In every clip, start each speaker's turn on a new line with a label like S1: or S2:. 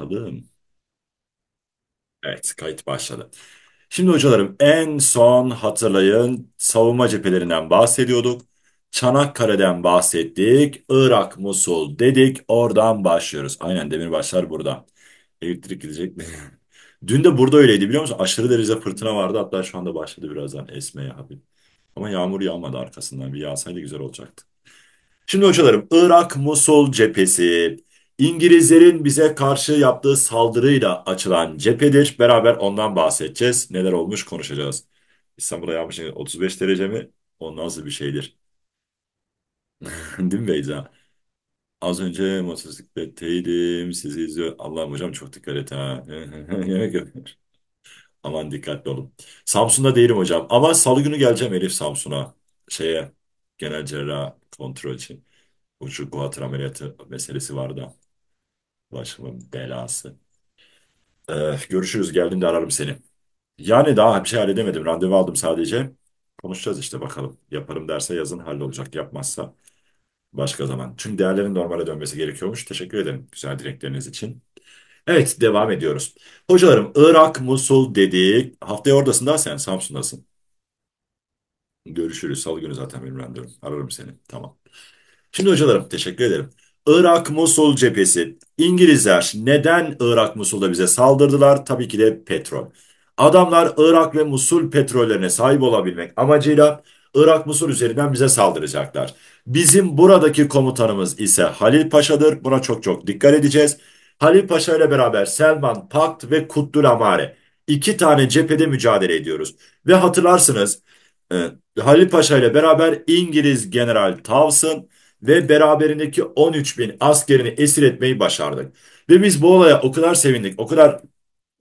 S1: bakalım. Evet, kayıt başladı. Şimdi hocalarım en son hatırlayın savunma cephelerinden bahsediyorduk. Çanakkale'den bahsettik. Irak, Musul dedik. Oradan başlıyoruz. Aynen Demir Başlar burada. Elektrik gidecek mi? Dün de burada öyleydi biliyor musun? Aşırı derecede fırtına vardı. Hatta şu anda başladı birazdan esmeye abi. Ama yağmur yağmadı arkasından. Bir yağsaydı güzel olacaktı. Şimdi hocalarım Irak, Musul cephesi. İngilizlerin bize karşı yaptığı saldırıyla açılan cephedir. Beraber ondan bahsedeceğiz. Neler olmuş konuşacağız. İstanbul'a yağmış 35 derece mi? O nasıl bir şeydir? Değil mi Beyza? Az önce motosikletteydim. Sizi izliyor. Allah'ım hocam çok dikkat et ha. Yemek yapıyor. Aman dikkatli olun. Samsun'da değilim hocam. Ama salı günü geleceğim Elif Samsun'a. Şeye genel cerrah kontrol için. Uçuk şu ameliyatı meselesi vardı. Başımın belası. Eh, görüşürüz de ararım seni. Yani daha bir şey halledemedim. Randevu aldım sadece. Konuşacağız işte bakalım. Yaparım derse yazın hallolacak. Yapmazsa başka zaman. Çünkü değerlerin normale dönmesi gerekiyormuş. Teşekkür ederim güzel dilekleriniz için. Evet devam ediyoruz. Hocalarım Irak, Musul dedik. Haftaya oradasın daha sen Samsun'dasın. Görüşürüz. Salı günü zaten benim randevum. Ararım seni. Tamam. Şimdi hocalarım teşekkür ederim. Irak-Musul cephesi. İngilizler neden Irak-Musul'da bize saldırdılar? Tabii ki de petrol. Adamlar Irak ve Musul petrollerine sahip olabilmek amacıyla Irak-Musul üzerinden bize saldıracaklar. Bizim buradaki komutanımız ise Halil Paşa'dır. Buna çok çok dikkat edeceğiz. Halil Paşa ile beraber Selman Pakt ve Kutlu Amare iki tane cephede mücadele ediyoruz. Ve hatırlarsınız e, Halil Paşa ile beraber İngiliz General Towson ve beraberindeki 13 bin askerini esir etmeyi başardık. Ve biz bu olaya o kadar sevindik, o kadar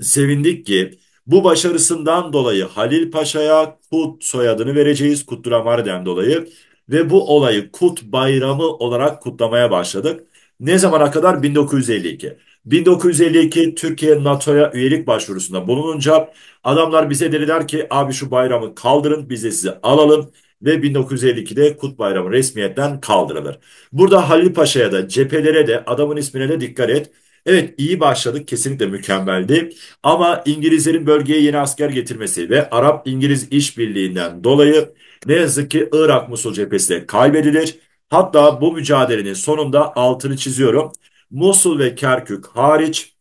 S1: sevindik ki bu başarısından dolayı Halil Paşa'ya Kut soyadını vereceğiz Kutduramar'den dolayı ve bu olayı Kut Bayramı olarak kutlamaya başladık. Ne zamana kadar? 1952. 1952 Türkiye NATO'ya üyelik başvurusunda bulununca adamlar bize dediler ki abi şu bayramı kaldırın biz de sizi alalım ve 1952'de Kut Bayramı resmiyetten kaldırılır. Burada Halil Paşa'ya da cephelere de adamın ismine de dikkat et. Evet iyi başladık kesinlikle mükemmeldi ama İngilizlerin bölgeye yeni asker getirmesi ve Arap-İngiliz işbirliğinden dolayı ne yazık ki Irak-Musul cephesi de kaybedilir. Hatta bu mücadelenin sonunda altını çiziyorum. Musul ve Kerkük hariç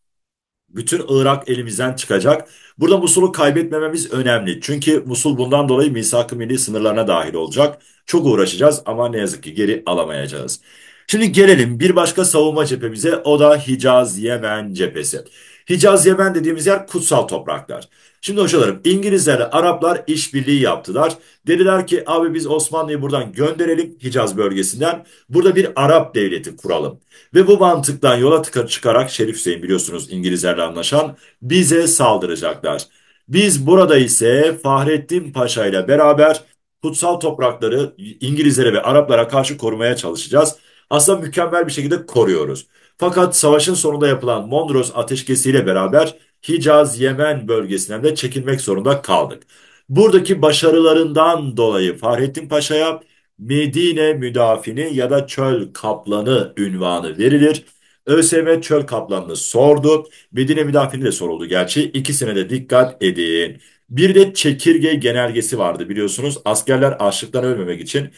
S1: bütün Irak elimizden çıkacak. Burada Musul'u kaybetmememiz önemli. Çünkü Musul bundan dolayı misak-ı milli sınırlarına dahil olacak. Çok uğraşacağız ama ne yazık ki geri alamayacağız. Şimdi gelelim bir başka savunma cephemize o da Hicaz Yemen cephesi. Hicaz Yemen dediğimiz yer kutsal topraklar. Şimdi hocalarım İngilizlerle Araplar işbirliği yaptılar. Dediler ki abi biz Osmanlı'yı buradan gönderelim Hicaz bölgesinden. Burada bir Arap devleti kuralım. Ve bu mantıktan yola çıkarak Şerif Hüseyin biliyorsunuz İngilizlerle anlaşan bize saldıracaklar. Biz burada ise Fahrettin Paşa ile beraber kutsal toprakları İngilizlere ve Araplara karşı korumaya çalışacağız. Aslında mükemmel bir şekilde koruyoruz. Fakat savaşın sonunda yapılan Mondros ateşkesiyle beraber Hicaz-Yemen bölgesinden de çekilmek zorunda kaldık. Buradaki başarılarından dolayı Fahrettin Paşa'ya Medine müdafini ya da çöl kaplanı ünvanı verilir. ÖSYM çöl kaplanını sordu. Medine müdafini de soruldu gerçi. İkisine de dikkat edin. Bir de çekirge genelgesi vardı biliyorsunuz. Askerler açlıktan ölmemek için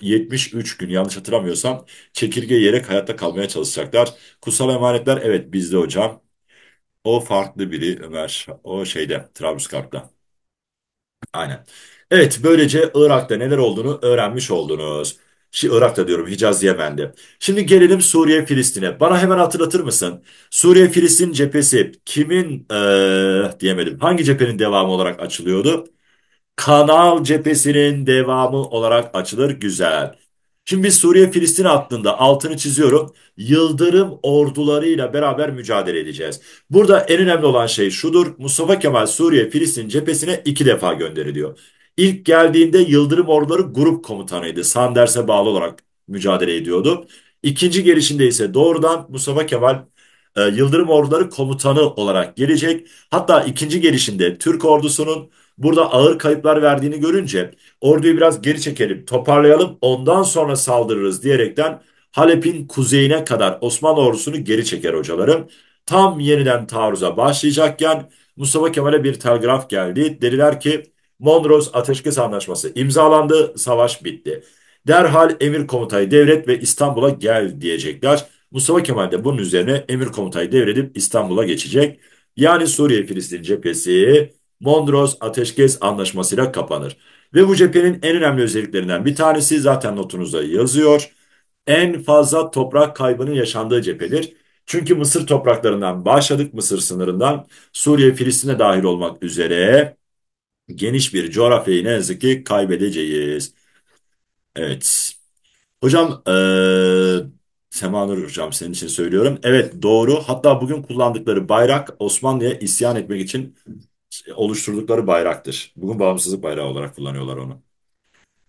S1: 73 gün yanlış hatırlamıyorsam çekirge yiyerek hayatta kalmaya çalışacaklar. Kutsal emanetler evet bizde hocam. O farklı biri Ömer. O şeyde Trablusgarp'ta. Aynen. Evet böylece Irak'ta neler olduğunu öğrenmiş oldunuz. Şimdi Irak'ta diyorum Hicaz Yemen'de. Şimdi gelelim Suriye Filistin'e. Bana hemen hatırlatır mısın? Suriye Filistin cephesi kimin ee, diyemedim hangi cephenin devamı olarak açılıyordu? kanal cephesinin devamı olarak açılır. Güzel. Şimdi biz Suriye-Filistin hattında altını çiziyorum. Yıldırım ordularıyla beraber mücadele edeceğiz. Burada en önemli olan şey şudur. Mustafa Kemal Suriye-Filistin cephesine iki defa gönderiliyor. İlk geldiğinde Yıldırım orduları grup komutanıydı. Sanders'e bağlı olarak mücadele ediyordu. İkinci gelişinde ise doğrudan Mustafa Kemal e, Yıldırım orduları komutanı olarak gelecek. Hatta ikinci gelişinde Türk ordusunun burada ağır kayıplar verdiğini görünce orduyu biraz geri çekelim, toparlayalım, ondan sonra saldırırız diyerekten Halep'in kuzeyine kadar Osmanlı ordusunu geri çeker hocalarım. Tam yeniden taarruza başlayacakken Mustafa Kemal'e bir telgraf geldi. Dediler ki Mondros Ateşkes Anlaşması imzalandı, savaş bitti. Derhal emir komutayı devret ve İstanbul'a gel diyecekler. Mustafa Kemal de bunun üzerine emir komutayı devredip İstanbul'a geçecek. Yani Suriye Filistin cephesi Mondros Ateşkes Anlaşması'yla kapanır. Ve bu cephenin en önemli özelliklerinden bir tanesi zaten notunuzda yazıyor. En fazla toprak kaybının yaşandığı cephedir. Çünkü Mısır topraklarından başladık Mısır sınırından Suriye Filistin'e dahil olmak üzere geniş bir coğrafyayı ne yazık ki kaybedeceğiz. Evet. Hocam ee, Sema hocam senin için söylüyorum. Evet doğru. Hatta bugün kullandıkları bayrak Osmanlı'ya isyan etmek için oluşturdukları bayraktır. Bugün bağımsızlık bayrağı olarak kullanıyorlar onu.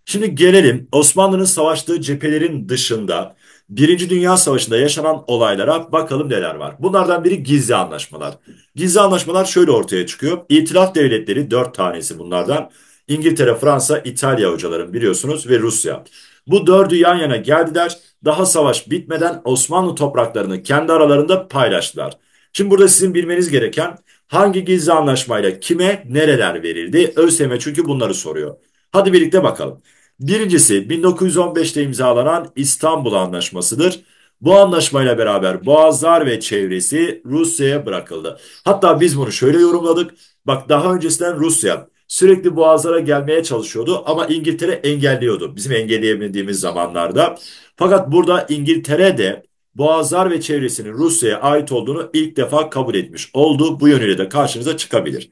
S1: Şimdi gelelim Osmanlı'nın savaştığı cephelerin dışında Birinci Dünya Savaşı'nda yaşanan olaylara bakalım neler var. Bunlardan biri gizli anlaşmalar. Gizli anlaşmalar şöyle ortaya çıkıyor. İtilaf devletleri dört tanesi bunlardan. İngiltere, Fransa, İtalya hocalarım biliyorsunuz ve Rusya. Bu dördü yan yana geldiler. Daha savaş bitmeden Osmanlı topraklarını kendi aralarında paylaştılar. Şimdi burada sizin bilmeniz gereken Hangi gizli anlaşmayla kime nereler verildi? ÖSYM çünkü bunları soruyor. Hadi birlikte bakalım. Birincisi 1915'te imzalanan İstanbul Anlaşması'dır. Bu anlaşmayla beraber Boğazlar ve çevresi Rusya'ya bırakıldı. Hatta biz bunu şöyle yorumladık. Bak daha öncesinden Rusya sürekli Boğazlara gelmeye çalışıyordu ama İngiltere engelliyordu bizim engelleyemediğimiz zamanlarda. Fakat burada İngiltere de Boğazlar ve çevresinin Rusya'ya ait olduğunu ilk defa kabul etmiş oldu. Bu yönüyle de karşınıza çıkabilir.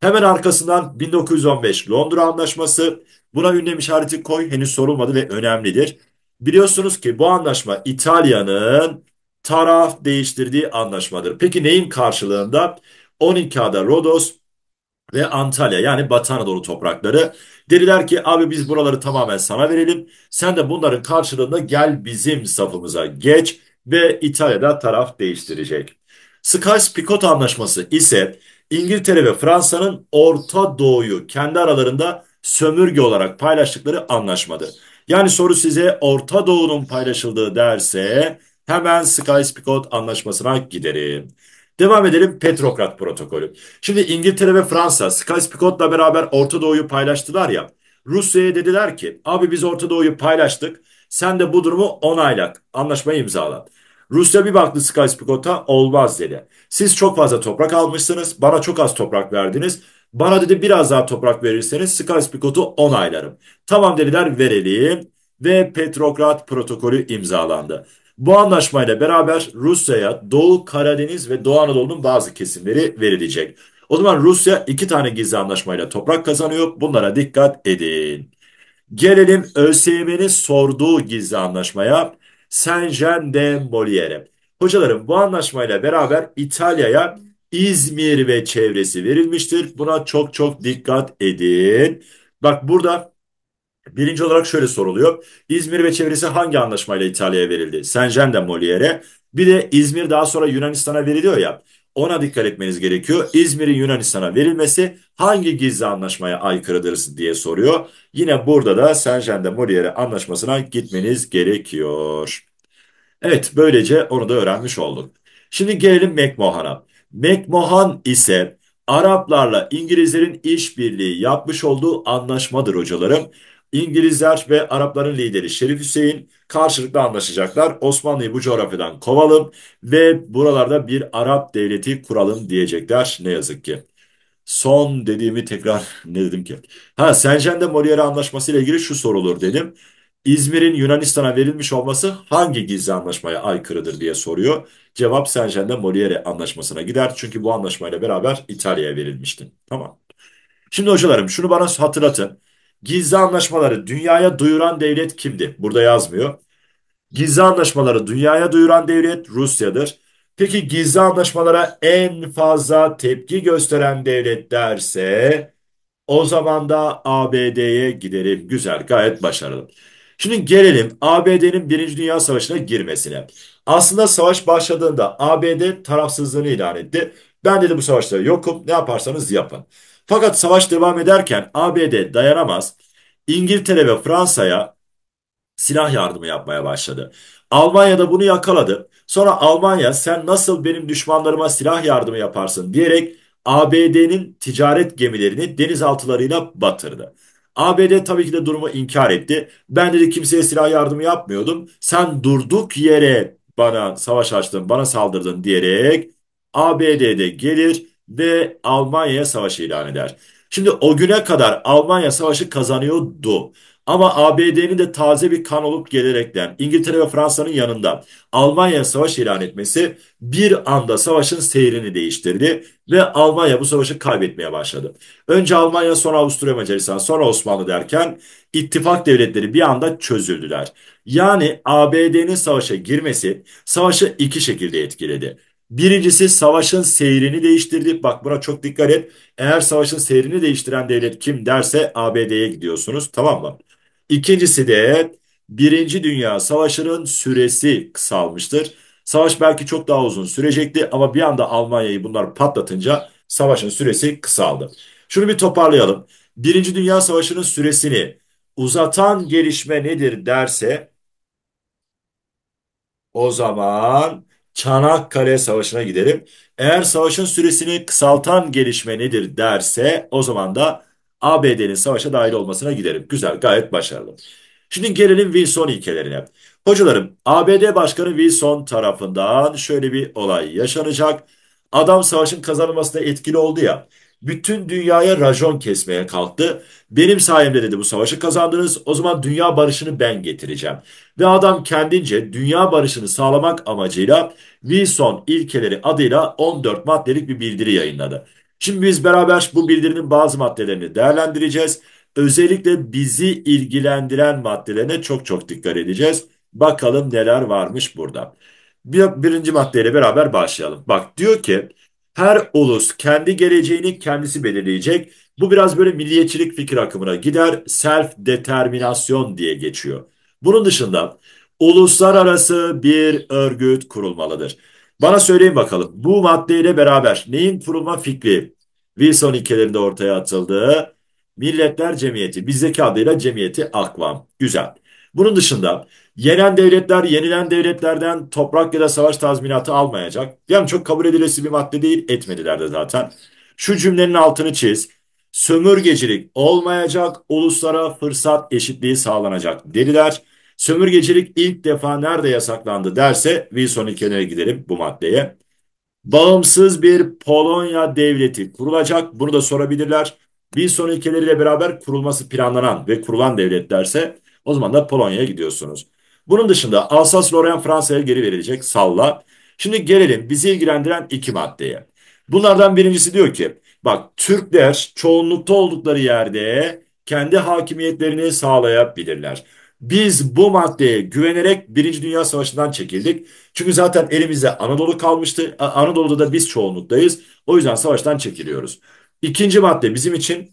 S1: Hemen arkasından 1915 Londra Anlaşması. Buna ünlem işareti koy henüz sorulmadı ve önemlidir. Biliyorsunuz ki bu anlaşma İtalya'nın taraf değiştirdiği anlaşmadır. Peki neyin karşılığında? 12 ada Rodos ve Antalya yani Batı Anadolu toprakları. Dediler ki abi biz buraları tamamen sana verelim. Sen de bunların karşılığında gel bizim safımıza geç ve İtalya'da taraf değiştirecek. Sykes-Picot Anlaşması ise İngiltere ve Fransa'nın Orta Doğu'yu kendi aralarında sömürge olarak paylaştıkları anlaşmadır. Yani soru size Orta Doğu'nun paylaşıldığı derse hemen Sykes-Picot Anlaşması'na giderim. Devam edelim Petrokrat protokolü. Şimdi İngiltere ve Fransa Sykes-Picot'la beraber Orta Doğu'yu paylaştılar ya. Rusya'ya dediler ki abi biz Orta Doğu'yu paylaştık. Sen de bu durumu onayla anlaşmayı imzalat. Rusya bir baktı Skyspikot'a olmaz dedi. Siz çok fazla toprak almışsınız, bana çok az toprak verdiniz. Bana dedi biraz daha toprak verirseniz Skyspikot'u onaylarım. Tamam dediler verelim ve Petrograd protokolü imzalandı. Bu anlaşmayla beraber Rusya'ya Doğu Karadeniz ve Doğu Anadolu'nun bazı kesimleri verilecek. O zaman Rusya iki tane gizli anlaşmayla toprak kazanıyor. Bunlara dikkat edin. Gelelim ÖSYM'nin sorduğu gizli anlaşmaya Saint-Jean de Molière. Hocalarım bu anlaşmayla beraber İtalya'ya İzmir ve çevresi verilmiştir. Buna çok çok dikkat edin. Bak burada birinci olarak şöyle soruluyor. İzmir ve çevresi hangi anlaşmayla İtalya'ya verildi? Saint-Jean de Molière. Bir de İzmir daha sonra Yunanistan'a veriliyor ya ona dikkat etmeniz gerekiyor. İzmir'in Yunanistan'a verilmesi hangi gizli anlaşmaya aykırıdır diye soruyor. Yine burada da Saint-Jean de Mauriere anlaşmasına gitmeniz gerekiyor. Evet böylece onu da öğrenmiş olduk. Şimdi gelelim McMahon'a. McMahon ise Araplarla İngilizlerin işbirliği yapmış olduğu anlaşmadır hocalarım. İngilizler ve Arapların lideri Şerif Hüseyin karşılıklı anlaşacaklar. Osmanlı'yı bu coğrafyadan kovalım ve buralarda bir Arap devleti kuralım diyecekler ne yazık ki. Son dediğimi tekrar ne dedim ki? Ha Sencen'de Molière anlaşması ile ilgili şu sorulur dedim. İzmir'in Yunanistan'a verilmiş olması hangi gizli anlaşmaya aykırıdır diye soruyor. Cevap Sencen'de Molière anlaşmasına gider. Çünkü bu anlaşmayla beraber İtalya'ya verilmişti. Tamam. Şimdi hocalarım şunu bana hatırlatın. Gizli anlaşmaları dünyaya duyuran devlet kimdi? Burada yazmıyor. Gizli anlaşmaları dünyaya duyuran devlet Rusya'dır. Peki gizli anlaşmalara en fazla tepki gösteren devlet derse o zaman da ABD'ye gidelim. Güzel, gayet başarılı. Şimdi gelelim ABD'nin Birinci Dünya Savaşı'na girmesine. Aslında savaş başladığında ABD tarafsızlığını ilan etti ben dedi bu savaşta yokum ne yaparsanız yapın. Fakat savaş devam ederken ABD dayanamaz. İngiltere ve Fransa'ya silah yardımı yapmaya başladı. Almanya da bunu yakaladı. Sonra Almanya sen nasıl benim düşmanlarıma silah yardımı yaparsın diyerek ABD'nin ticaret gemilerini denizaltılarıyla batırdı. ABD tabii ki de durumu inkar etti. Ben dedi kimseye silah yardımı yapmıyordum. Sen durduk yere bana savaş açtın, bana saldırdın diyerek ABD'de gelir ve Almanya'ya savaş ilan eder. Şimdi o güne kadar Almanya savaşı kazanıyordu. Ama ABD'nin de taze bir kan olup gelerekten İngiltere ve Fransa'nın yanında Almanya savaş ilan etmesi bir anda savaşın seyrini değiştirdi ve Almanya bu savaşı kaybetmeye başladı. Önce Almanya sonra Avusturya Macaristan sonra Osmanlı derken ittifak devletleri bir anda çözüldüler. Yani ABD'nin savaşa girmesi savaşı iki şekilde etkiledi. Birincisi savaşın seyrini değiştirdi. Bak buna çok dikkat et. Eğer savaşın seyrini değiştiren devlet kim derse ABD'ye gidiyorsunuz tamam mı? İkincisi de Birinci Dünya Savaşı'nın süresi kısalmıştır. Savaş belki çok daha uzun sürecekti ama bir anda Almanya'yı bunlar patlatınca savaşın süresi kısaldı. Şunu bir toparlayalım. Birinci Dünya Savaşı'nın süresini uzatan gelişme nedir derse o zaman Çanakkale Savaşı'na gidelim. Eğer savaşın süresini kısaltan gelişme nedir derse o zaman da ABD'nin savaşa dahil olmasına giderim. Güzel, gayet başarılı. Şimdi gelelim Wilson ilkelerine. Hocalarım, ABD Başkanı Wilson tarafından şöyle bir olay yaşanacak. Adam savaşın kazanılmasına etkili oldu ya bütün dünyaya rajon kesmeye kalktı. Benim sayemde dedi bu savaşı kazandınız. O zaman dünya barışını ben getireceğim. Ve adam kendince dünya barışını sağlamak amacıyla Wilson ilkeleri adıyla 14 maddelik bir bildiri yayınladı. Şimdi biz beraber bu bildirinin bazı maddelerini değerlendireceğiz. Özellikle bizi ilgilendiren maddelerine çok çok dikkat edeceğiz. Bakalım neler varmış burada. Bir, birinci maddeyle beraber başlayalım. Bak diyor ki her ulus kendi geleceğini kendisi belirleyecek. Bu biraz böyle milliyetçilik fikir akımına gider. Self determinasyon diye geçiyor. Bunun dışında uluslararası bir örgüt kurulmalıdır. Bana söyleyin bakalım bu maddeyle beraber neyin kurulma fikri Wilson ilkelerinde ortaya atıldığı Milletler Cemiyeti bizdeki adıyla Cemiyeti Akvam. Güzel. Bunun dışında Yenen devletler yenilen devletlerden toprak ya da savaş tazminatı almayacak. Yani çok kabul edilesi bir madde değil etmediler de zaten. Şu cümlenin altını çiz. Sömürgecilik olmayacak, uluslara fırsat eşitliği sağlanacak dediler. Sömürgecilik ilk defa nerede yasaklandı derse Wilson ilkelerine gidelim bu maddeye. Bağımsız bir Polonya devleti kurulacak. Bunu da sorabilirler. Wilson ülkeleriyle beraber kurulması planlanan ve kurulan devlet derse o zaman da Polonya'ya gidiyorsunuz. Bunun dışında Alsace-Lorraine Fransa'ya geri verilecek salla. Şimdi gelelim bizi ilgilendiren iki maddeye. Bunlardan birincisi diyor ki bak Türkler çoğunlukta oldukları yerde kendi hakimiyetlerini sağlayabilirler. Biz bu maddeye güvenerek Birinci Dünya Savaşı'ndan çekildik. Çünkü zaten elimizde Anadolu kalmıştı. Anadolu'da da biz çoğunluktayız. O yüzden savaştan çekiliyoruz. İkinci madde bizim için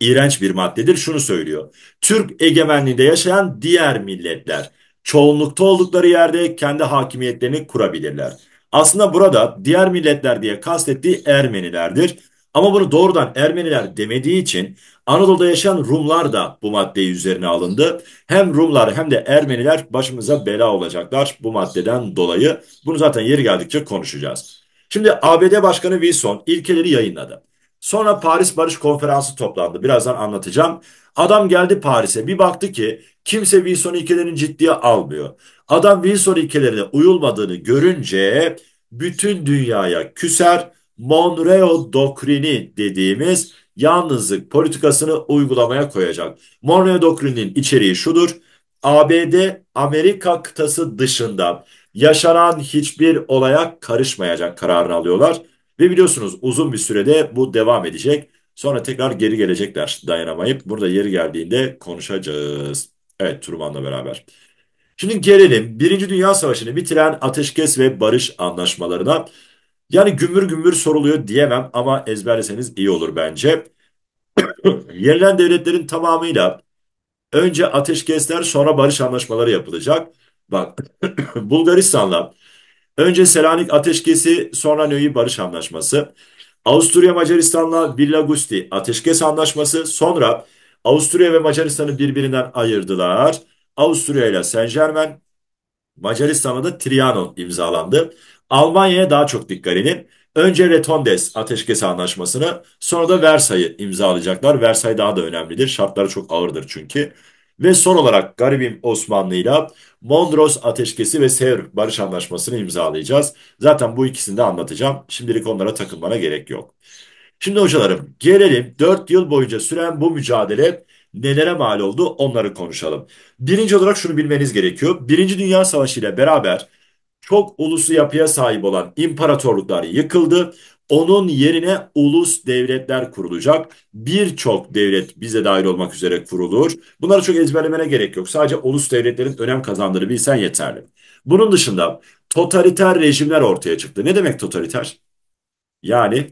S1: iğrenç bir maddedir. Şunu söylüyor. Türk egemenliğinde yaşayan diğer milletler çoğunlukta oldukları yerde kendi hakimiyetlerini kurabilirler. Aslında burada diğer milletler diye kastettiği Ermenilerdir. Ama bunu doğrudan Ermeniler demediği için Anadolu'da yaşayan Rumlar da bu maddeyi üzerine alındı. Hem Rumlar hem de Ermeniler başımıza bela olacaklar bu maddeden dolayı. Bunu zaten yeri geldikçe konuşacağız. Şimdi ABD Başkanı Wilson ilkeleri yayınladı. Sonra Paris Barış Konferansı toplandı. Birazdan anlatacağım. Adam geldi Paris'e bir baktı ki kimse Wilson ilkelerini ciddiye almıyor. Adam Wilson ilkelerine uyulmadığını görünce bütün dünyaya küser Monroe doktrini dediğimiz yalnızlık politikasını uygulamaya koyacak. Monroe doktrinin içeriği şudur. ABD Amerika kıtası dışında yaşanan hiçbir olaya karışmayacak kararını alıyorlar. Ve biliyorsunuz uzun bir sürede bu devam edecek. Sonra tekrar geri gelecekler dayanamayıp. Burada yeri geldiğinde konuşacağız. Evet Truman'la beraber. Şimdi gelelim Birinci Dünya Savaşı'nı bitiren ateşkes ve barış anlaşmalarına. Yani gümür gümür soruluyor diyemem ama ezberleseniz iyi olur bence. Yenilen devletlerin tamamıyla önce ateşkesler sonra barış anlaşmaları yapılacak. Bak Bulgaristan'la Önce Selanik Ateşkesi, sonra Nöyi Barış Anlaşması. Avusturya Macaristan'la Villa Villagusti Ateşkes Anlaşması, sonra Avusturya ve Macaristan'ı birbirinden ayırdılar. Avusturya ile Saint Germain, Macaristan'la da Trianon imzalandı. Almanya'ya daha çok dikkat edin. Önce Retondes Ateşkes Anlaşması'nı sonra da Versay'ı imzalayacaklar. Versay daha da önemlidir. Şartları çok ağırdır çünkü. Ve son olarak garibim Osmanlı ile Mondros Ateşkesi ve Sevr Barış Anlaşması'nı imzalayacağız. Zaten bu ikisini de anlatacağım. Şimdilik onlara takılmana gerek yok. Şimdi hocalarım gelelim 4 yıl boyunca süren bu mücadele nelere mal oldu onları konuşalım. Birinci olarak şunu bilmeniz gerekiyor. Birinci Dünya Savaşı ile beraber çok uluslu yapıya sahip olan imparatorluklar yıkıldı. Onun yerine ulus devletler kurulacak. Birçok devlet bize dahil olmak üzere kurulur. Bunları çok ezberlemene gerek yok. Sadece ulus devletlerin önem kazandığını bilsen yeterli. Bunun dışında totaliter rejimler ortaya çıktı. Ne demek totaliter? Yani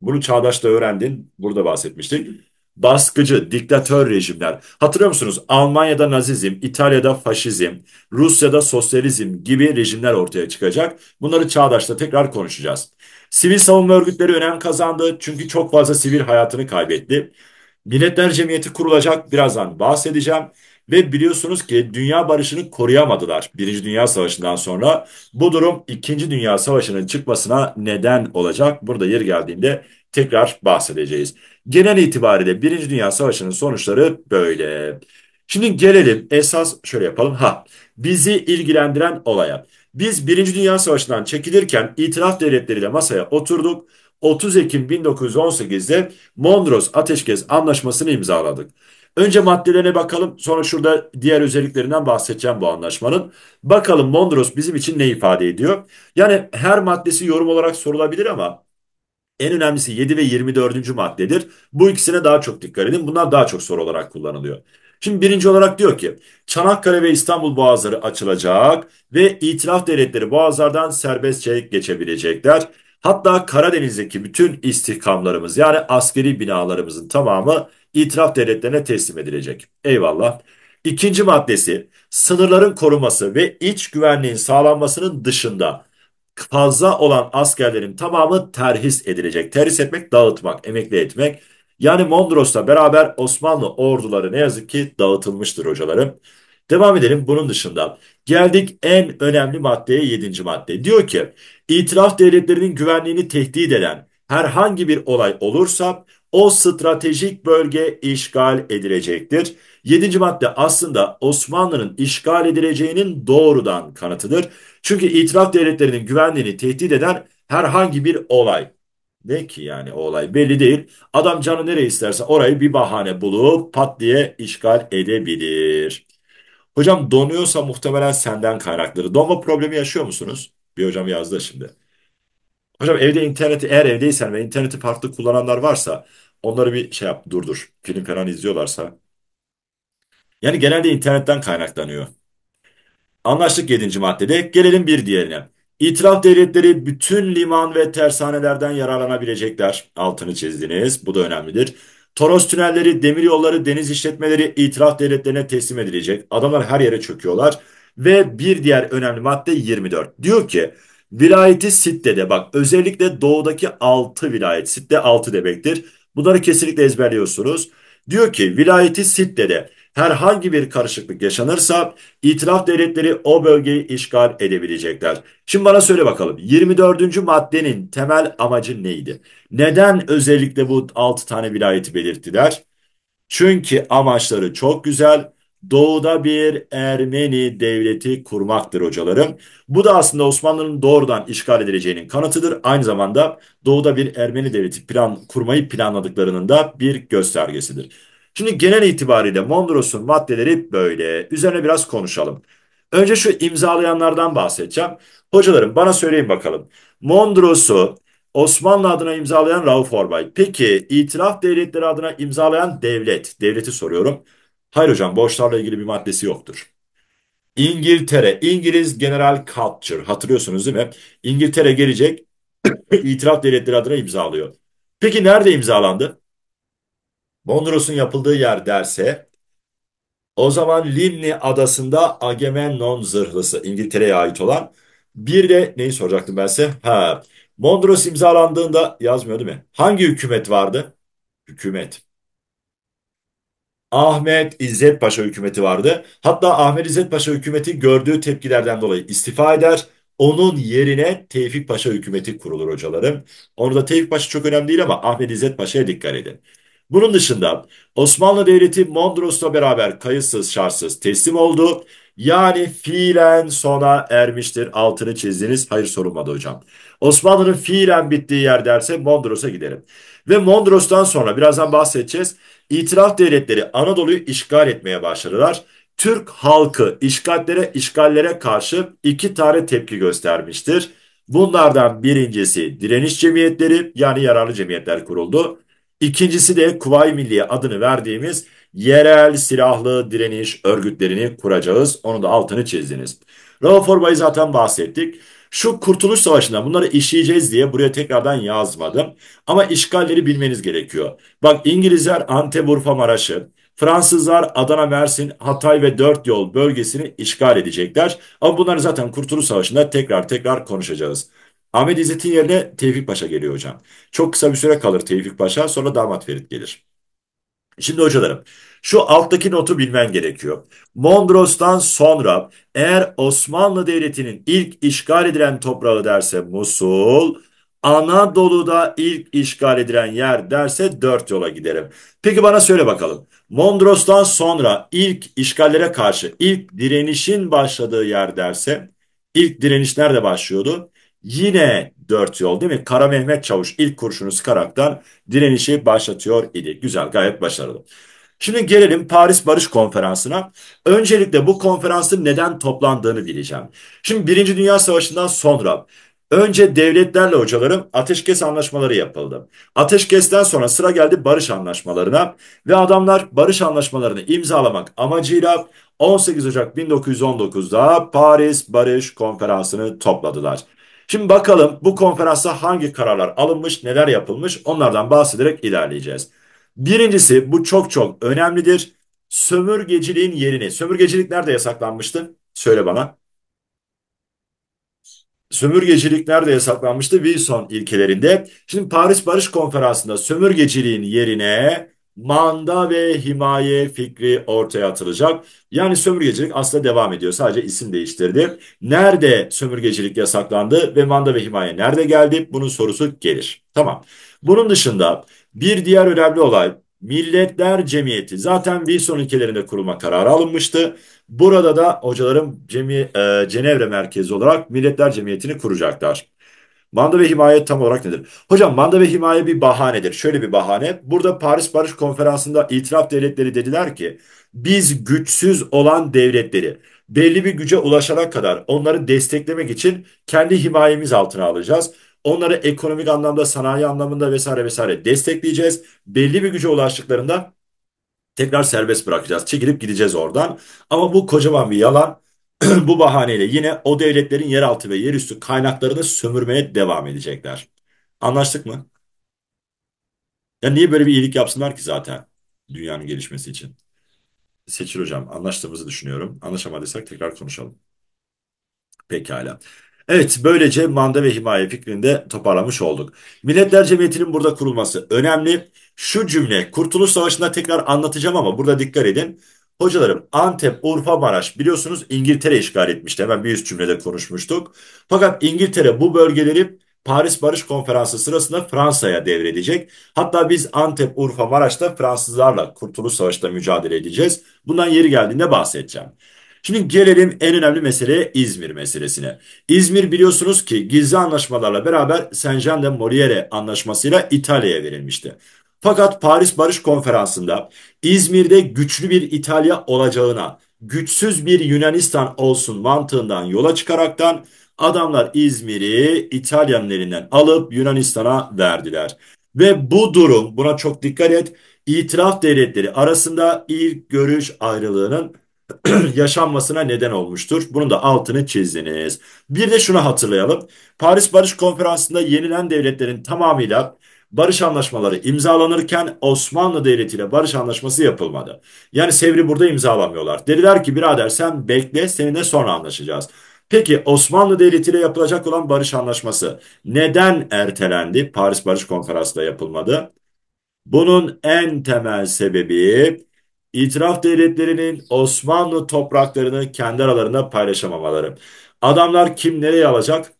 S1: bunu çağdaşta öğrendin. Burada bahsetmiştik baskıcı, diktatör rejimler. Hatırlıyor musunuz? Almanya'da nazizm, İtalya'da faşizm, Rusya'da sosyalizm gibi rejimler ortaya çıkacak. Bunları Çağdaş'ta tekrar konuşacağız. Sivil savunma örgütleri önem kazandı çünkü çok fazla sivil hayatını kaybetti. Milletler Cemiyeti kurulacak birazdan bahsedeceğim. Ve biliyorsunuz ki dünya barışını koruyamadılar Birinci Dünya Savaşı'ndan sonra. Bu durum İkinci Dünya Savaşı'nın çıkmasına neden olacak. Burada yer geldiğinde tekrar bahsedeceğiz. Genel itibariyle Birinci Dünya Savaşı'nın sonuçları böyle. Şimdi gelelim esas şöyle yapalım. Ha bizi ilgilendiren olaya. Biz Birinci Dünya Savaşı'ndan çekilirken itiraf devletleriyle masaya oturduk. 30 Ekim 1918'de Mondros Ateşkes Anlaşması'nı imzaladık. Önce maddelerine bakalım sonra şurada diğer özelliklerinden bahsedeceğim bu anlaşmanın. Bakalım Mondros bizim için ne ifade ediyor? Yani her maddesi yorum olarak sorulabilir ama en önemlisi 7 ve 24. maddedir. Bu ikisine daha çok dikkat edin. Bunlar daha çok soru olarak kullanılıyor. Şimdi birinci olarak diyor ki Çanakkale ve İstanbul boğazları açılacak ve itiraf devletleri boğazlardan serbestçe geçebilecekler. Hatta Karadeniz'deki bütün istihkamlarımız yani askeri binalarımızın tamamı itiraf devletlerine teslim edilecek. Eyvallah. İkinci maddesi sınırların korunması ve iç güvenliğin sağlanmasının dışında fazla olan askerlerin tamamı terhis edilecek. Terhis etmek, dağıtmak, emekli etmek. Yani Mondros'la beraber Osmanlı orduları ne yazık ki dağıtılmıştır hocalarım. Devam edelim bunun dışında. Geldik en önemli maddeye 7. madde. Diyor ki itiraf devletlerinin güvenliğini tehdit eden herhangi bir olay olursa o stratejik bölge işgal edilecektir. Yedinci madde aslında Osmanlı'nın işgal edileceğinin doğrudan kanıtıdır. Çünkü itiraf devletlerinin güvenliğini tehdit eden herhangi bir olay. Ne ki yani o olay belli değil. Adam canı nereye isterse orayı bir bahane bulup pat diye işgal edebilir. Hocam donuyorsa muhtemelen senden kaynakları. Donma problemi yaşıyor musunuz? Bir hocam yazdı şimdi. Hocam evde interneti eğer evdeysen ve interneti farklı kullananlar varsa onları bir şey yap durdur. Film falan izliyorlarsa. Yani genelde internetten kaynaklanıyor. Anlaştık 7. maddede. Gelelim bir diğerine. İtilaf devletleri bütün liman ve tersanelerden yararlanabilecekler. Altını çizdiniz. Bu da önemlidir. Toros tünelleri, demir yolları, deniz işletmeleri itilaf devletlerine teslim edilecek. Adamlar her yere çöküyorlar. Ve bir diğer önemli madde 24. Diyor ki Vilayeti Sitte'de bak özellikle doğudaki 6 vilayet. Sitte 6 demektir. Bunları kesinlikle ezberliyorsunuz. Diyor ki vilayeti Sitte'de herhangi bir karışıklık yaşanırsa itiraf devletleri o bölgeyi işgal edebilecekler. Şimdi bana söyle bakalım 24. maddenin temel amacı neydi? Neden özellikle bu 6 tane vilayeti belirttiler? Çünkü amaçları çok güzel doğuda bir Ermeni devleti kurmaktır hocalarım. Bu da aslında Osmanlı'nın doğrudan işgal edileceğinin kanıtıdır. Aynı zamanda doğuda bir Ermeni devleti plan, kurmayı planladıklarının da bir göstergesidir. Şimdi genel itibariyle Mondros'un maddeleri böyle. Üzerine biraz konuşalım. Önce şu imzalayanlardan bahsedeceğim. Hocalarım bana söyleyin bakalım. Mondros'u Osmanlı adına imzalayan Rauf Orbay. Peki itilaf devletleri adına imzalayan devlet, devleti soruyorum. Hayır hocam borçlarla ilgili bir maddesi yoktur. İngiltere, İngiliz General Culture hatırlıyorsunuz değil mi? İngiltere gelecek itiraf devletleri adına imzalıyor. Peki nerede imzalandı? Mondros'un yapıldığı yer derse o zaman Limni adasında Agamemnon zırhlısı İngiltere'ye ait olan bir de neyi soracaktım ben size? Ha, Mondros imzalandığında yazmıyor değil mi? Hangi hükümet vardı? Hükümet. Ahmet İzzet Paşa hükümeti vardı. Hatta Ahmet İzzet Paşa hükümeti gördüğü tepkilerden dolayı istifa eder. Onun yerine Tevfik Paşa hükümeti kurulur hocalarım. Onu da Tevfik Paşa çok önemli değil ama Ahmet İzzet Paşa'ya dikkat edin. Bunun dışında Osmanlı Devleti Mondros'la beraber kayıtsız şartsız teslim oldu. Yani fiilen sona ermiştir altını çizdiniz. Hayır sorulmadı hocam. Osmanlı'nın fiilen bittiği yer derse Mondros'a gidelim. Ve Mondros'tan sonra birazdan bahsedeceğiz. İtiraf devletleri Anadolu'yu işgal etmeye başladılar. Türk halkı işgallere, işgallere karşı iki tane tepki göstermiştir. Bunlardan birincisi direniş cemiyetleri yani yararlı cemiyetler kuruldu. İkincisi de Kuvay Milliye adını verdiğimiz yerel silahlı direniş örgütlerini kuracağız. Onu da altını çizdiniz. Rauf Orba'yı zaten bahsettik. Şu Kurtuluş savaşında bunları işleyeceğiz diye buraya tekrardan yazmadım. Ama işgalleri bilmeniz gerekiyor. Bak İngilizler Antep Urfa Maraş'ı, Fransızlar Adana, Mersin, Hatay ve Dört Yol bölgesini işgal edecekler. Ama bunları zaten Kurtuluş Savaşı'nda tekrar tekrar konuşacağız. Ahmet İzzet'in yerine Tevfik Paşa geliyor hocam. Çok kısa bir süre kalır Tevfik Paşa sonra damat Ferit gelir. Şimdi hocalarım şu alttaki notu bilmen gerekiyor. Mondros'tan sonra eğer Osmanlı Devleti'nin ilk işgal edilen toprağı derse Musul, Anadolu'da ilk işgal edilen yer derse dört yola giderim. Peki bana söyle bakalım. Mondros'tan sonra ilk işgallere karşı ilk direnişin başladığı yer derse ilk direniş nerede başlıyordu? Yine dört yol değil mi? Kara Mehmet Çavuş ilk kurşunu sıkaraktan direnişi başlatıyor idi. Güzel gayet başarılı. Şimdi gelelim Paris Barış Konferansı'na. Öncelikle bu konferansın neden toplandığını bileceğim. Şimdi Birinci Dünya Savaşı'ndan sonra Önce devletlerle hocalarım ateşkes anlaşmaları yapıldı. Ateşkesten sonra sıra geldi barış anlaşmalarına ve adamlar barış anlaşmalarını imzalamak amacıyla 18 Ocak 1919'da Paris Barış Konferansı'nı topladılar. Şimdi bakalım bu konferansa hangi kararlar alınmış, neler yapılmış onlardan bahsederek ilerleyeceğiz. Birincisi bu çok çok önemlidir. Sömürgeciliğin yerini. Sömürgecilik nerede yasaklanmıştı? Söyle bana. Sömürgecilik nerede yasaklanmıştı? Wilson ilkelerinde. Şimdi Paris Barış Konferansı'nda sömürgeciliğin yerine manda ve himaye fikri ortaya atılacak. Yani sömürgecilik aslında devam ediyor. Sadece isim değiştirdi. Nerede sömürgecilik yasaklandı ve manda ve himaye nerede geldi? Bunun sorusu gelir. Tamam. Bunun dışında bir diğer önemli olay Milletler Cemiyeti zaten Wilson ülkelerinde kurulma kararı alınmıştı. Burada da hocalarım Cemi, e, Cenevre merkezi olarak Milletler Cemiyeti'ni kuracaklar. Manda ve himaye tam olarak nedir? Hocam manda ve himaye bir bahanedir. Şöyle bir bahane. Burada Paris Barış Konferansı'nda itiraf devletleri dediler ki biz güçsüz olan devletleri belli bir güce ulaşana kadar onları desteklemek için kendi himayemiz altına alacağız. Onları ekonomik anlamda, sanayi anlamında vesaire vesaire destekleyeceğiz. Belli bir güce ulaştıklarında tekrar serbest bırakacağız. Çekilip gideceğiz oradan. Ama bu kocaman bir yalan. bu bahaneyle yine o devletlerin yeraltı ve yerüstü kaynaklarını sömürmeye devam edecekler. Anlaştık mı? Ya niye böyle bir iyilik yapsınlar ki zaten dünyanın gelişmesi için? Seçil hocam anlaştığımızı düşünüyorum. Anlaşamadıysak tekrar konuşalım. Pekala. Evet, böylece manda ve himaye fikrini de toparlamış olduk. Milletler Cemiyeti'nin burada kurulması önemli. Şu cümle, Kurtuluş Savaşı'nda tekrar anlatacağım ama burada dikkat edin. Hocalarım Antep, Urfa, Maraş biliyorsunuz İngiltere işgal etmişti. Hemen bir üst cümlede konuşmuştuk. Fakat İngiltere bu bölgeleri Paris Barış Konferansı sırasında Fransa'ya devredecek. Hatta biz Antep, Urfa, Maraş'ta Fransızlarla Kurtuluş Savaşı'nda mücadele edeceğiz. Bundan yeri geldiğinde bahsedeceğim. Şimdi gelelim en önemli meseleye İzmir meselesine. İzmir biliyorsunuz ki gizli anlaşmalarla beraber Saint-Jean de Moriere anlaşmasıyla İtalya'ya verilmişti. Fakat Paris Barış Konferansı'nda İzmir'de güçlü bir İtalya olacağına, güçsüz bir Yunanistan olsun mantığından yola çıkaraktan adamlar İzmir'i İtalya'nın elinden alıp Yunanistan'a verdiler. Ve bu durum buna çok dikkat et İtiraf devletleri arasında ilk görüş ayrılığının yaşanmasına neden olmuştur. Bunun da altını çizdiniz. Bir de şunu hatırlayalım. Paris Barış Konferansı'nda yenilen devletlerin tamamıyla barış anlaşmaları imzalanırken Osmanlı Devleti ile barış anlaşması yapılmadı. Yani Sevr'i burada imzalamıyorlar. Dediler ki birader sen bekle seninle sonra anlaşacağız. Peki Osmanlı Devleti ile yapılacak olan barış anlaşması neden ertelendi? Paris Barış Konferansı'nda yapılmadı. Bunun en temel sebebi İtiraf devletlerinin Osmanlı topraklarını kendi aralarında paylaşamamaları. Adamlar kim nereye alacak?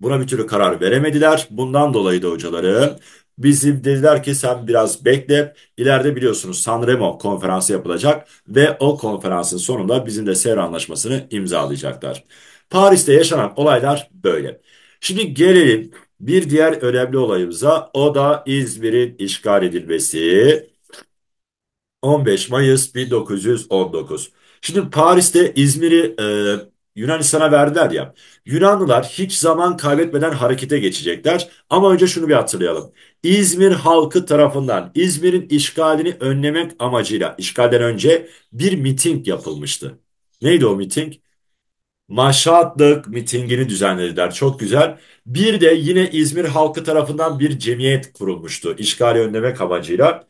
S1: Buna bir türlü karar veremediler. Bundan dolayı da hocaları bizim dediler ki sen biraz bekle. İleride biliyorsunuz Sanremo konferansı yapılacak ve o konferansın sonunda bizim de Sevr Anlaşması'nı imzalayacaklar. Paris'te yaşanan olaylar böyle. Şimdi gelelim bir diğer önemli olayımıza o da İzmir'in işgal edilmesi 15 Mayıs 1919. Şimdi Paris'te İzmir'i e, Yunanistan'a verdiler ya. Yunanlılar hiç zaman kaybetmeden harekete geçecekler. Ama önce şunu bir hatırlayalım. İzmir halkı tarafından İzmir'in işgalini önlemek amacıyla işgalden önce bir miting yapılmıştı. Neydi o miting? Maşatlık mitingini düzenlediler. Çok güzel. Bir de yine İzmir halkı tarafından bir cemiyet kurulmuştu işgali önlemek amacıyla.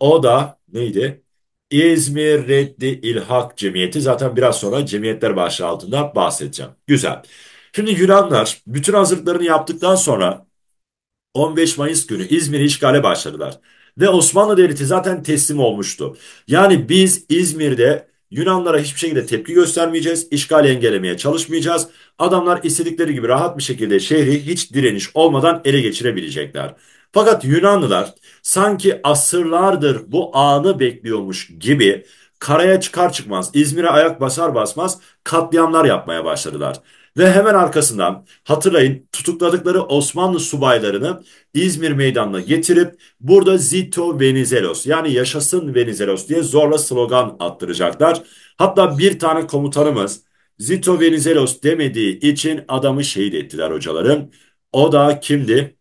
S1: O da neydi? İzmir Reddi İlhak Cemiyeti. Zaten biraz sonra cemiyetler başlığı altında bahsedeceğim. Güzel. Şimdi Yunanlar bütün hazırlıklarını yaptıktan sonra 15 Mayıs günü İzmir'i işgale başladılar. Ve Osmanlı Devleti zaten teslim olmuştu. Yani biz İzmir'de Yunanlara hiçbir şekilde tepki göstermeyeceğiz, işgali engellemeye çalışmayacağız. Adamlar istedikleri gibi rahat bir şekilde şehri hiç direniş olmadan ele geçirebilecekler. Fakat Yunanlılar sanki asırlardır bu anı bekliyormuş gibi karaya çıkar çıkmaz İzmir'e ayak basar basmaz katliamlar yapmaya başladılar. Ve hemen arkasından hatırlayın tutukladıkları Osmanlı subaylarını İzmir meydanına getirip burada Zito Venizelos yani yaşasın Venizelos diye zorla slogan attıracaklar. Hatta bir tane komutanımız Zito Venizelos demediği için adamı şehit ettiler hocalarım. O da kimdi?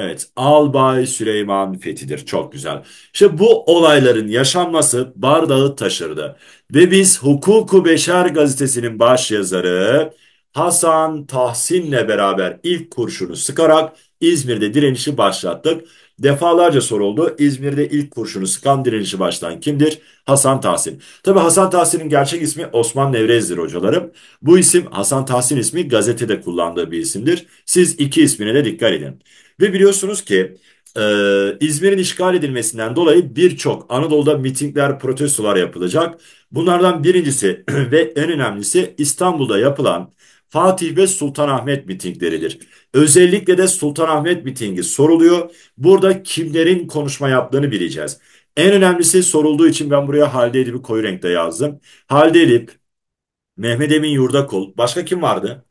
S1: Evet, Albay Süleyman Fethi'dir. Çok güzel. İşte bu olayların yaşanması bardağı taşırdı. Ve biz Hukuku Beşer gazetesinin başyazarı Hasan Tahsin'le beraber ilk kurşunu sıkarak İzmir'de direnişi başlattık. Defalarca soruldu. İzmir'de ilk kurşunu sıkan direnişi baştan kimdir? Hasan Tahsin. Tabi Hasan Tahsin'in gerçek ismi Osman Nevrez'dir hocalarım. Bu isim Hasan Tahsin ismi gazetede kullandığı bir isimdir. Siz iki ismine de dikkat edin. Ve biliyorsunuz ki ee, İzmir'in işgal edilmesinden dolayı birçok Anadolu'da mitingler, protestolar yapılacak. Bunlardan birincisi ve en önemlisi İstanbul'da yapılan Fatih ve Sultanahmet mitingleridir. Özellikle de Sultanahmet mitingi soruluyor. Burada kimlerin konuşma yaptığını bileceğiz. En önemlisi sorulduğu için ben buraya Halide Edip'i koyu renkte yazdım. Halide Edip, Mehmet Emin Yurdakul, başka kim vardı?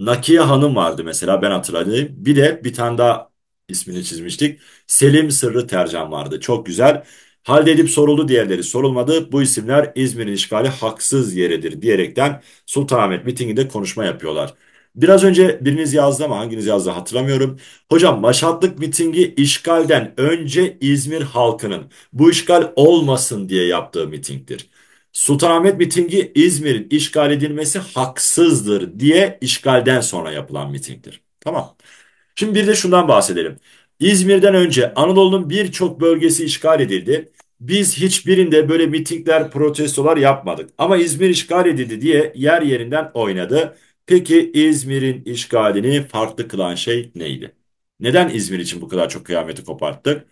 S1: Nakiye Hanım vardı mesela ben hatırladım. Bir de bir tane daha ismini çizmiştik. Selim Sırrı Tercan vardı. Çok güzel. Halledip soruldu diğerleri sorulmadı. Bu isimler İzmir'in işgali haksız yeridir diyerekten Sultanahmet mitinginde konuşma yapıyorlar. Biraz önce biriniz yazdı ama hanginiz yazdı hatırlamıyorum. Hocam Maşatlık mitingi işgalden önce İzmir halkının bu işgal olmasın diye yaptığı mitingdir. Sultanahmet mitingi İzmir'in işgal edilmesi haksızdır diye işgalden sonra yapılan mitingdir. Tamam. Şimdi bir de şundan bahsedelim. İzmir'den önce Anadolu'nun birçok bölgesi işgal edildi. Biz hiçbirinde böyle mitingler, protestolar yapmadık. Ama İzmir işgal edildi diye yer yerinden oynadı. Peki İzmir'in işgalini farklı kılan şey neydi? Neden İzmir için bu kadar çok kıyameti koparttık?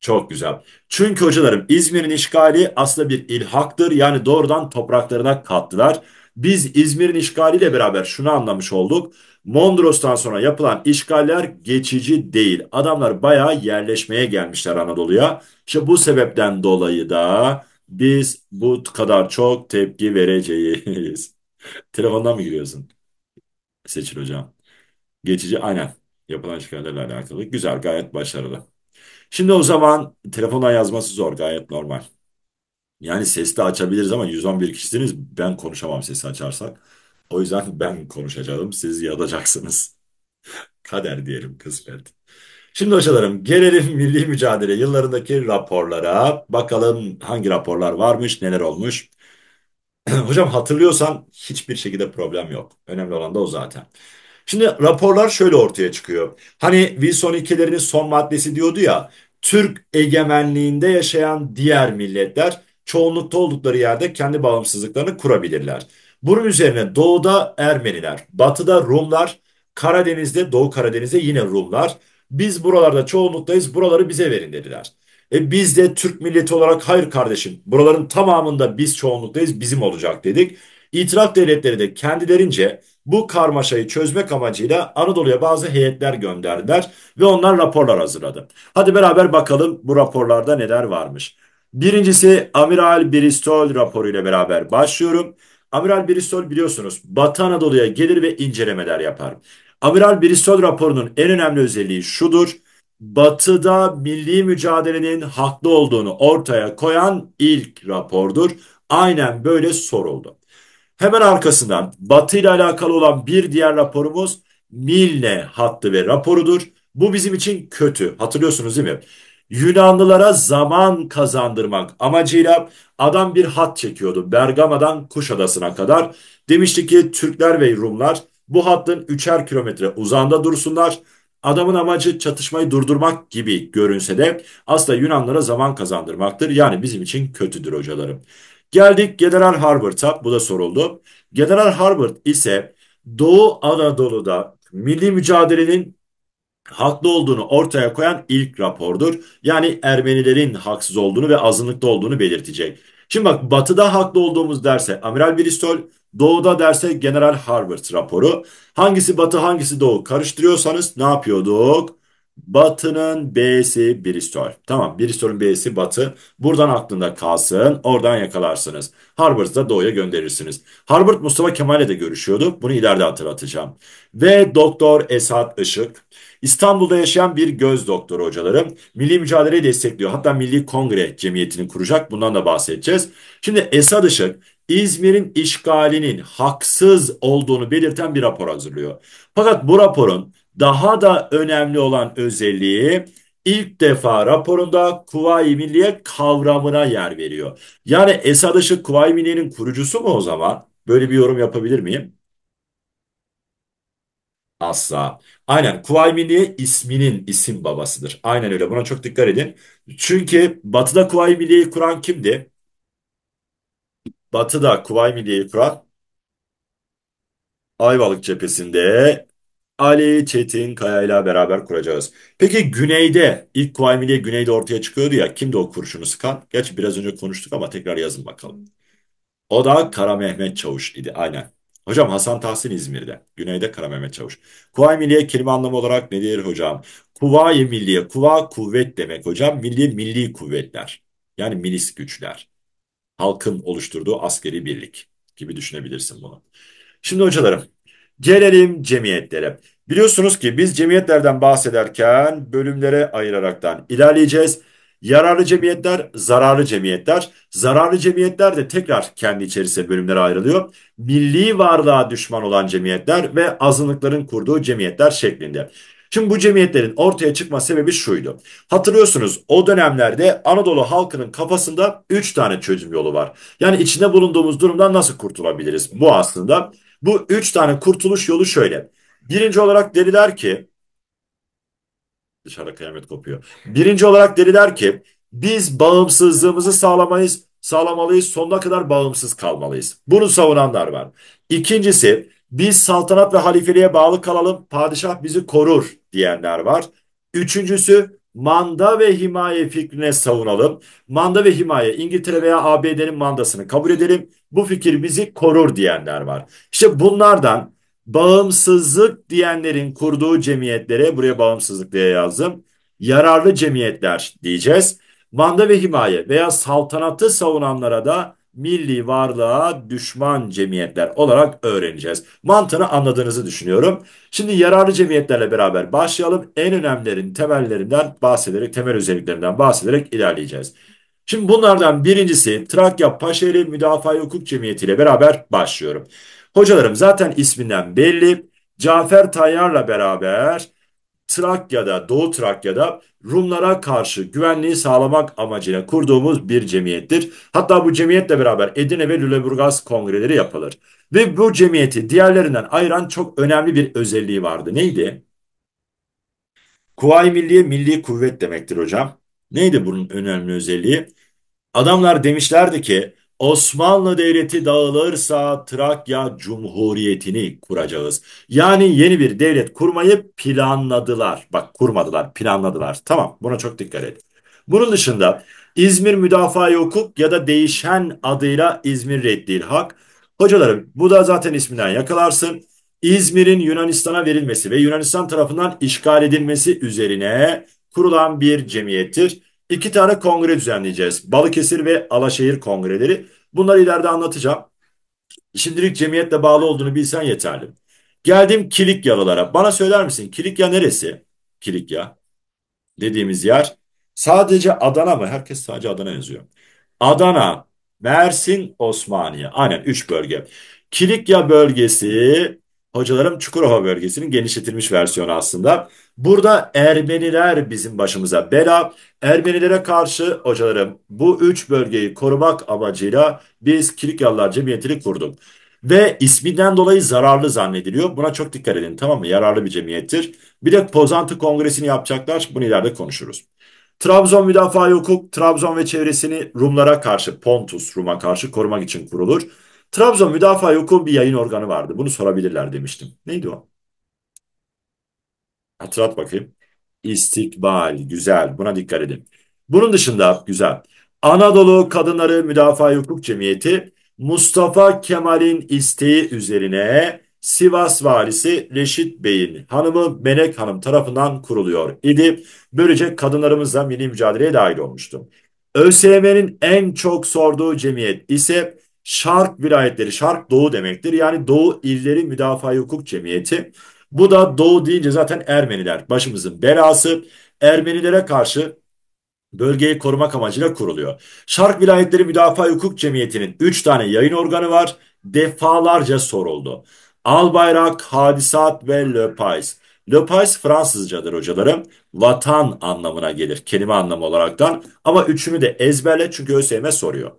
S1: Çok güzel. Çünkü hocalarım İzmir'in işgali aslında bir ilhaktır. Yani doğrudan topraklarına kattılar. Biz İzmir'in işgaliyle beraber şunu anlamış olduk. Mondros'tan sonra yapılan işgaller geçici değil. Adamlar bayağı yerleşmeye gelmişler Anadolu'ya. İşte bu sebepten dolayı da biz bu kadar çok tepki vereceğiz. Telefondan mı giriyorsun? Seçil hocam. Geçici aynen yapılan işgallerle alakalı. Güzel gayet başarılı. Şimdi o zaman telefondan yazması zor gayet normal. Yani sesli açabiliriz ama 111 kişisiniz ben konuşamam sesi açarsak. O yüzden ben konuşacağım siz yadacaksınız. Kader diyelim kısmet. Şimdi hocalarım gelelim milli mücadele yıllarındaki raporlara. Bakalım hangi raporlar varmış, neler olmuş. Hocam hatırlıyorsan hiçbir şekilde problem yok. Önemli olan da o zaten. Şimdi raporlar şöyle ortaya çıkıyor. Hani Wilson ilkelerinin son maddesi diyordu ya, Türk egemenliğinde yaşayan diğer milletler çoğunlukta oldukları yerde kendi bağımsızlıklarını kurabilirler. Bunun üzerine doğuda Ermeniler, batıda Rumlar, Karadeniz'de, Doğu Karadeniz'de yine Rumlar. Biz buralarda çoğunluktayız, buraları bize verin dediler. E biz de Türk milleti olarak hayır kardeşim, buraların tamamında biz çoğunluktayız, bizim olacak dedik. İtiraf devletleri de kendilerince bu karmaşayı çözmek amacıyla Anadolu'ya bazı heyetler gönderdiler ve onlar raporlar hazırladı. Hadi beraber bakalım bu raporlarda neler varmış. Birincisi Amiral Bristol ile beraber başlıyorum. Amiral Bristol biliyorsunuz Batı Anadolu'ya gelir ve incelemeler yapar. Amiral Bristol raporunun en önemli özelliği şudur. Batı'da milli mücadelenin haklı olduğunu ortaya koyan ilk rapordur. Aynen böyle soruldu. Hemen arkasından Batı ile alakalı olan bir diğer raporumuz Milne hattı ve raporudur. Bu bizim için kötü. Hatırlıyorsunuz değil mi? Yunanlılara zaman kazandırmak amacıyla adam bir hat çekiyordu Bergama'dan Kuşadası'na kadar. Demişti ki Türkler ve Rumlar bu hattın üçer kilometre uzağında dursunlar. Adamın amacı çatışmayı durdurmak gibi görünse de aslında Yunanlara zaman kazandırmaktır. Yani bizim için kötüdür hocalarım. Geldik General Harbert'a bu da soruldu. General Harbert ise Doğu Anadolu'da milli mücadelenin haklı olduğunu ortaya koyan ilk rapordur. Yani Ermenilerin haksız olduğunu ve azınlıkta olduğunu belirtecek. Şimdi bak batıda haklı olduğumuz derse Amiral Bristol, doğuda derse General Harbert raporu. Hangisi batı hangisi doğu karıştırıyorsanız ne yapıyorduk? Batı'nın B'si Bristol. Tamam Bristol'un B'si Batı. Buradan aklında kalsın. Oradan yakalarsınız. da doğuya gönderirsiniz. Harvard Mustafa Kemal'le de görüşüyordu. Bunu ileride hatırlatacağım. Ve Doktor Esat Işık. İstanbul'da yaşayan bir göz doktoru hocalarım, Milli mücadeleyi destekliyor. Hatta Milli Kongre Cemiyeti'ni kuracak. Bundan da bahsedeceğiz. Şimdi Esat Işık İzmir'in işgalinin haksız olduğunu belirten bir rapor hazırlıyor. Fakat bu raporun daha da önemli olan özelliği ilk defa raporunda Kuvayi Milliye kavramına yer veriyor. Yani Esad Işık Kuvayi Milliye'nin kurucusu mu o zaman? Böyle bir yorum yapabilir miyim? Asla. Aynen Kuvayi Milliye isminin isim babasıdır. Aynen öyle buna çok dikkat edin. Çünkü Batı'da Kuvayi Milliye'yi kuran kimdi? Batı'da Kuvayi Milliye'yi kuran Ayvalık cephesinde Ali Çetin Kaya ile beraber kuracağız. Peki Güney'de, ilk Kuvayi Milliye Güney'de ortaya çıkıyordu ya. Kimdi o kurşunu sıkan? Gerçi biraz önce konuştuk ama tekrar yazın bakalım. O da Kara Mehmet Çavuş idi aynen. Hocam Hasan Tahsin İzmir'de. Güneyde Kara Mehmet Çavuş. Kuvayi Milliye kelime anlamı olarak nedir hocam? Kuvayi Milliye. Kuva kuvvet demek hocam. Milli milli kuvvetler. Yani milis güçler. Halkın oluşturduğu askeri birlik gibi düşünebilirsin bunu. Şimdi hocalarım Gelelim cemiyetlere. Biliyorsunuz ki biz cemiyetlerden bahsederken bölümlere ayıraraktan ilerleyeceğiz. Yararlı cemiyetler, zararlı cemiyetler. Zararlı cemiyetler de tekrar kendi içerisinde bölümlere ayrılıyor. Milli varlığa düşman olan cemiyetler ve azınlıkların kurduğu cemiyetler şeklinde. Şimdi bu cemiyetlerin ortaya çıkma sebebi şuydu. Hatırlıyorsunuz o dönemlerde Anadolu halkının kafasında 3 tane çözüm yolu var. Yani içinde bulunduğumuz durumdan nasıl kurtulabiliriz? Bu aslında bu üç tane kurtuluş yolu şöyle. Birinci olarak dediler ki dışarıda kıyamet kopuyor. Birinci olarak dediler ki biz bağımsızlığımızı sağlamayız, sağlamalıyız, sonuna kadar bağımsız kalmalıyız. Bunu savunanlar var. İkincisi biz saltanat ve halifeliğe bağlı kalalım, padişah bizi korur diyenler var. Üçüncüsü manda ve himaye fikrine savunalım. Manda ve himaye İngiltere veya ABD'nin mandasını kabul edelim. Bu fikir bizi korur diyenler var. İşte bunlardan bağımsızlık diyenlerin kurduğu cemiyetlere buraya bağımsızlık diye yazdım. Yararlı cemiyetler diyeceğiz. Manda ve himaye veya saltanatı savunanlara da milli varlığa düşman cemiyetler olarak öğreneceğiz. Mantığını anladığınızı düşünüyorum. Şimdi yararlı cemiyetlerle beraber başlayalım. En önemlerin temellerinden bahsederek, temel özelliklerinden bahsederek ilerleyeceğiz. Şimdi bunlardan birincisi Trakya Paşeri Müdafaa Hukuk Cemiyeti ile beraber başlıyorum. Hocalarım zaten isminden belli. Cafer Tayyar'la beraber Trakya'da, Doğu Trakya'da Rumlara karşı güvenliği sağlamak amacıyla kurduğumuz bir cemiyettir. Hatta bu cemiyetle beraber Edirne ve Lüleburgaz kongreleri yapılır. Ve bu cemiyeti diğerlerinden ayıran çok önemli bir özelliği vardı. Neydi? Kuvayi Milliye milli kuvvet demektir hocam. Neydi bunun önemli özelliği? Adamlar demişlerdi ki Osmanlı Devleti dağılırsa Trakya Cumhuriyeti'ni kuracağız. Yani yeni bir devlet kurmayı planladılar. Bak kurmadılar, planladılar. Tamam, buna çok dikkat edin. Bunun dışında İzmir Müdafaa Hukuk ya da değişen adıyla İzmir Reddil Hak. Hocalarım bu da zaten isminden yakalarsın. İzmir'in Yunanistan'a verilmesi ve Yunanistan tarafından işgal edilmesi üzerine kurulan bir cemiyettir iki tane kongre düzenleyeceğiz. Balıkesir ve Alaşehir kongreleri. Bunları ileride anlatacağım. Şimdilik cemiyetle bağlı olduğunu bilsen yeterli. Geldim Kilikyalılara. Bana söyler misin Kilikya neresi? Kilikya dediğimiz yer sadece Adana mı? Herkes sadece Adana yazıyor. Adana, Mersin, Osmaniye. Aynen 3 bölge. Kilikya bölgesi Hocalarım Çukurova bölgesinin genişletilmiş versiyonu aslında. Burada Ermeniler bizim başımıza bela. Ermenilere karşı hocalarım bu üç bölgeyi korumak amacıyla biz Kilikyalılar Cemiyeti'ni kurduk. Ve isminden dolayı zararlı zannediliyor. Buna çok dikkat edin tamam mı? Yararlı bir cemiyettir. Bir de Pozantı Kongresi'ni yapacaklar. Bunu ileride konuşuruz. Trabzon müdafaa hukuk, Trabzon ve çevresini Rumlara karşı, Pontus Rum'a karşı korumak için kurulur. Trabzon Müdafaa Hukuk bir yayın organı vardı. Bunu sorabilirler demiştim. Neydi o? Hatırlat bakayım. İstikbal. Güzel. Buna dikkat edin. Bunun dışında güzel. Anadolu Kadınları Müdafaa Hukuk Cemiyeti Mustafa Kemal'in isteği üzerine Sivas valisi Reşit Bey'in hanımı Melek Hanım tarafından kuruluyor idi. Böylece kadınlarımızla milli mücadeleye dahil olmuştum. ÖSYM'nin en çok sorduğu cemiyet ise şark vilayetleri, şark doğu demektir. Yani Doğu İlleri Müdafaa Hukuk Cemiyeti. Bu da Doğu deyince zaten Ermeniler başımızın belası. Ermenilere karşı bölgeyi korumak amacıyla kuruluyor. Şark Vilayetleri Müdafaa Hukuk Cemiyeti'nin 3 tane yayın organı var. Defalarca soruldu. Albayrak, Hadisat ve Le Pais. Le Pais Fransızcadır hocalarım. Vatan anlamına gelir kelime anlamı olaraktan. Ama üçünü de ezberle çünkü ÖSYM soruyor.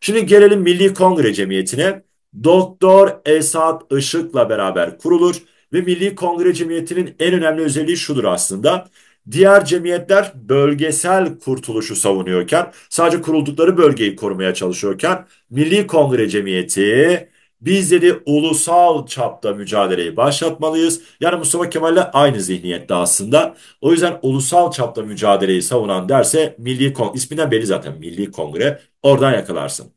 S1: Şimdi gelelim Milli Kongre Cemiyeti'ne. Doktor Esat Işık'la beraber kurulur ve Milli Kongre Cemiyeti'nin en önemli özelliği şudur aslında. Diğer cemiyetler bölgesel kurtuluşu savunuyorken, sadece kuruldukları bölgeyi korumaya çalışıyorken Milli Kongre Cemiyeti Bizleri ulusal çapta mücadeleyi başlatmalıyız. Yani Mustafa Kemal'le aynı zihniyette aslında. O yüzden ulusal çapta mücadeleyi savunan derse Milli Kongre, isminden belli zaten Milli Kongre, oradan yakalarsın.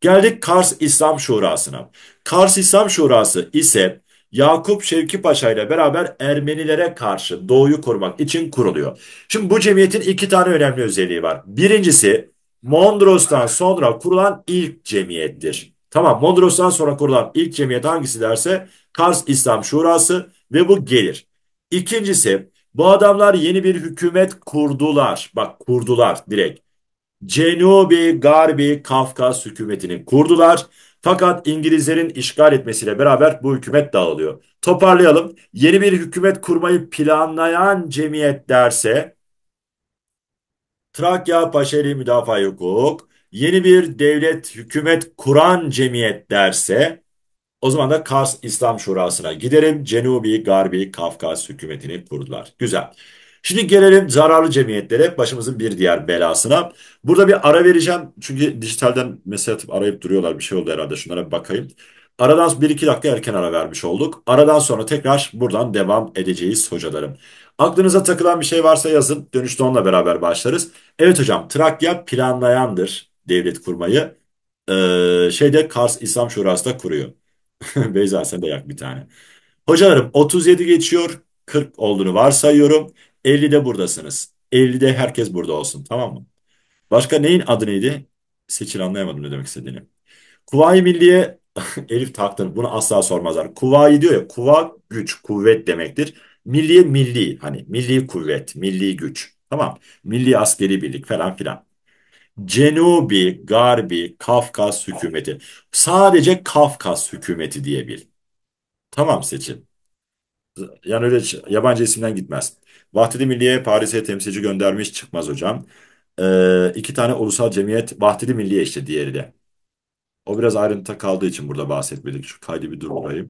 S1: Geldik Kars İslam Şurası'na. Kars İslam Şurası ise Yakup Şevki Paşa ile beraber Ermenilere karşı doğuyu korumak için kuruluyor. Şimdi bu cemiyetin iki tane önemli özelliği var. Birincisi Mondros'tan sonra kurulan ilk cemiyettir. Tamam Mondros'tan sonra kurulan ilk cemiyet hangisi derse Kars İslam Şurası ve bu gelir. İkincisi bu adamlar yeni bir hükümet kurdular. Bak kurdular direkt. Cenubi Garbi Kafkas hükümetini kurdular. Fakat İngilizlerin işgal etmesiyle beraber bu hükümet dağılıyor. Toparlayalım. Yeni bir hükümet kurmayı planlayan cemiyet derse Trakya Paşeri Müdafaa Hukuk, yeni bir devlet, hükümet kuran cemiyet derse o zaman da Kars İslam Şurası'na giderim. Cenubi, Garbi, Kafkas hükümetini kurdular. Güzel. Şimdi gelelim zararlı cemiyetlere, başımızın bir diğer belasına. Burada bir ara vereceğim. Çünkü dijitalden mesaj atıp arayıp duruyorlar. Bir şey oldu herhalde. Şunlara bir bakayım. Aradan 1-2 dakika erken ara vermiş olduk. Aradan sonra tekrar buradan devam edeceğiz hocalarım. Aklınıza takılan bir şey varsa yazın. Dönüşte onunla beraber başlarız. Evet hocam Trakya planlayandır devlet kurmayı. Ee, şeyde Kars İslam Şurası da kuruyor. Beyza sen de yak bir tane. Hocalarım 37 geçiyor. 40 olduğunu varsayıyorum. 50'de buradasınız. 50'de herkes burada olsun tamam mı? Başka neyin adı neydi? Seçil anlayamadım ne demek istediğini. Kuvayi Milliye Elif taktın bunu asla sormazlar. Kuvayi diyor ya kuva güç kuvvet demektir. Milliye milli hani milli kuvvet milli güç tamam milli askeri birlik falan filan. Cenubi, Garbi, Kafkas hükümeti. Sadece Kafkas hükümeti diye bil. Tamam seçin. Yani öyle yabancı isimden gitmez. Vahdedi Milliye Paris'e temsilci göndermiş çıkmaz hocam. Ee, iki tane ulusal cemiyet Vahdedi Milliye işte diğeri de. O biraz ayrıntıda kaldığı için burada bahsetmedik. Şu kaydı bir durdurayım.